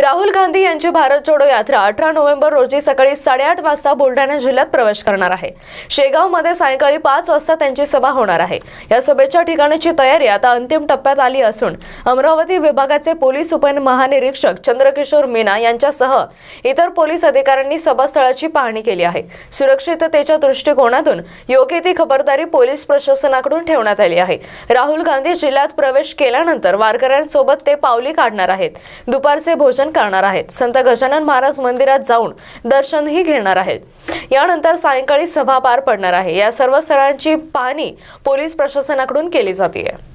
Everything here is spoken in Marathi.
राहुल गांधी यांची भारत जोडो यात्रा अठरा नोव्हेंबर रोजी सकाळी साडेआठ वाजता बुलढाणा जिल्ह्यात प्रवेश करणार आहे शेगावमध्ये सायंकाळी पाच वाजता त्यांची सभा होणार आहे या सभेच्या ठिकाणाची तयारी आता अंतिम टप्प्यात आली असून अमरावती विभागाचे पोलीस उपमहानिरीक्षक चंद्रकिशोर मीना यांच्यासह इतर पोलीस अधिकाऱ्यांनी सभास्थळाची पाहणी केली आहे सुरक्षिततेच्या दृष्टिकोनातून योग्य ती खबरदारी पोलीस प्रशासनाकडून ठेवण्यात आली आहे राहुल गांधी जिल्ह्यात प्रवेश केल्यानंतर वारकऱ्यांसोबत ते पावली काढणार आहेत दुपारचे भोजन करणार आहेत संत गजानन महाराज मंदिरात जाऊन दर्शनही घेणार आहेत यानंतर सायंकाळी सभा पार पडणार आहे या सर्व स्थळांची पाहणी पोलीस प्रशासनाकडून केली जाते